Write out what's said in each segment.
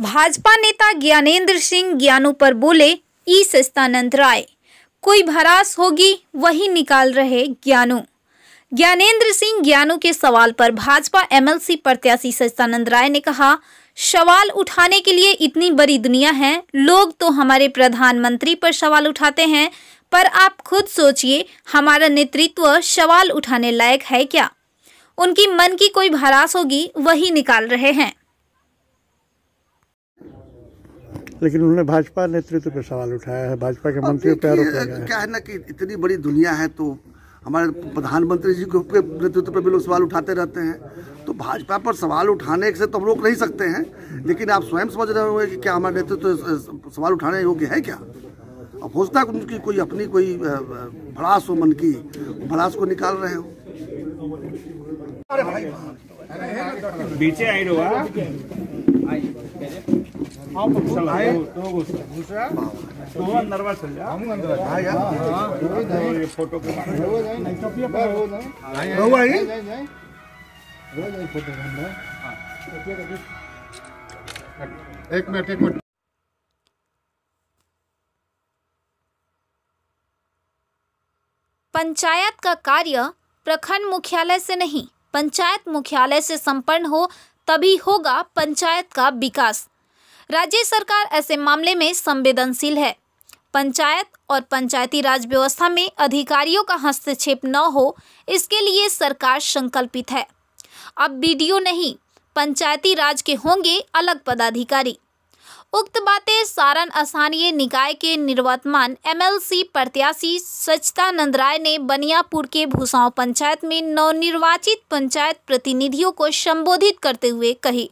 भाजपा नेता ज्ञानेंद्र सिंह ज्ञानू पर बोले ई सस्तानंद राय कोई भरास होगी वही निकाल रहे ज्ञानू ज्ञानेंद्र सिंह ज्ञानू के सवाल पर भाजपा एमएलसी प्रत्याशी सस्तानंद राय ने कहा सवाल उठाने के लिए इतनी बड़ी दुनिया है लोग तो हमारे प्रधानमंत्री पर सवाल उठाते हैं पर आप खुद सोचिए हमारा नेतृत्व सवाल उठाने लायक है क्या उनकी मन की कोई भरास होगी वही निकाल रहे हैं लेकिन उन्होंने भाजपा नेतृत्व पर सवाल उठाया है भाजपा के मंत्रियों पर आरोप लगाया क्या है ना कि इतनी बड़ी दुनिया है तो हमारे प्रधानमंत्री जी के नेतृत्व पर भी लोग सवाल उठाते रहते हैं तो भाजपा पर सवाल उठाने से तो हम रोक नहीं सकते हैं लेकिन आप स्वयं समझ रहे होंगे कि क्या हमारे नेतृत्व सवाल उठाने योग्य है क्या अब हो सकता है उनकी कोई अपनी कोई भड़ास हो मन की भड़ास को निकाल रहे हो बीचे आई एक मिनट एक मिनट पंचायत का कार्य प्रखंड मुख्यालय से नहीं पंचायत मुख्यालय से संपन्न हो तभी होगा पंचायत का विकास राज्य सरकार ऐसे मामले में संवेदनशील है पंचायत और पंचायती राज व्यवस्था में अधिकारियों का हस्तक्षेप न हो इसके लिए सरकार संकल्पित है अब बी नहीं पंचायती राज के होंगे अलग पदाधिकारी उक्त बातें सारण स्थानीय निकाय के निर्वर्तमान एमएलसी प्रत्याशी सचतानंद राय ने बनियापुर के भूसांव पंचायत में नवनिर्वाचित पंचायत प्रतिनिधियों को संबोधित करते हुए कही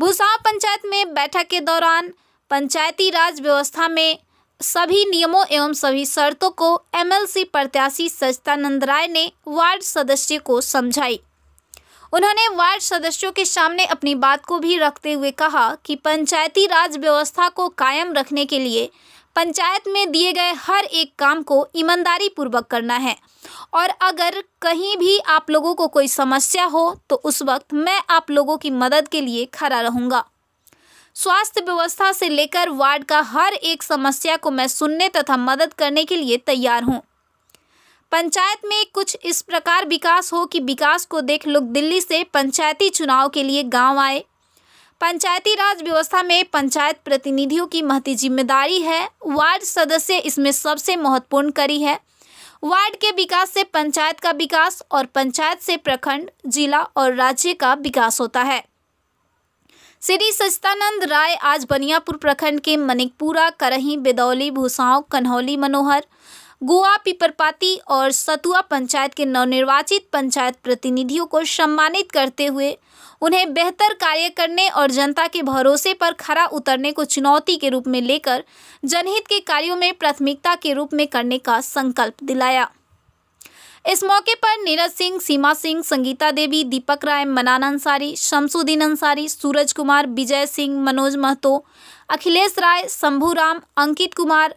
भूसाव पंचायत में बैठक के दौरान पंचायती राज व्यवस्था में सभी नियमों एवं सभी शर्तों को एमएलसी प्रत्याशी सचतानंद राय ने वार्ड सदस्य को समझाई उन्होंने वार्ड सदस्यों के सामने अपनी बात को भी रखते हुए कहा कि पंचायती राज व्यवस्था को कायम रखने के लिए पंचायत में दिए गए हर एक काम को ईमानदारी पूर्वक करना है और अगर कहीं भी आप लोगों को कोई समस्या हो तो उस वक्त मैं आप लोगों की मदद के लिए खड़ा रहूँगा स्वास्थ्य व्यवस्था से लेकर वार्ड का हर एक समस्या को मैं सुनने तथा मदद करने के लिए तैयार हूँ पंचायत में कुछ इस प्रकार विकास हो कि विकास को देख लोग दिल्ली से पंचायती चुनाव के लिए गांव आए पंचायती राज व्यवस्था में पंचायत प्रतिनिधियों की महती जिम्मेदारी है वार्ड सदस्य इसमें सबसे महत्वपूर्ण करी है वार्ड के विकास से पंचायत का विकास और पंचायत से प्रखंड जिला और राज्य का विकास होता है श्री सचितानंद राय आज बनियापुर प्रखंड के मनिकपुरा करही बेदौली भूसाव कन्हौली मनोहर गोवा पिपरपाती और सतुआ पंचायत के नवनिर्वाचित पंचायत प्रतिनिधियों को सम्मानित करते हुए उन्हें बेहतर कार्य करने और जनता के भरोसे पर खरा उतरने को चुनौती के रूप में लेकर जनहित के कार्यों में प्राथमिकता के रूप में करने का संकल्प दिलाया इस मौके पर नीरज सिंह सीमा सिंह संगीता देवी दीपक राय मनान अंसारी शमसुद्दीन अंसारी सूरज कुमार विजय सिंह मनोज महतो अखिलेश राय शंभू राम अंकित कुमार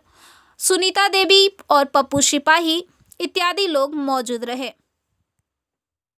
सुनीता देवी और पप्पू सिपाही इत्यादि लोग मौजूद रहे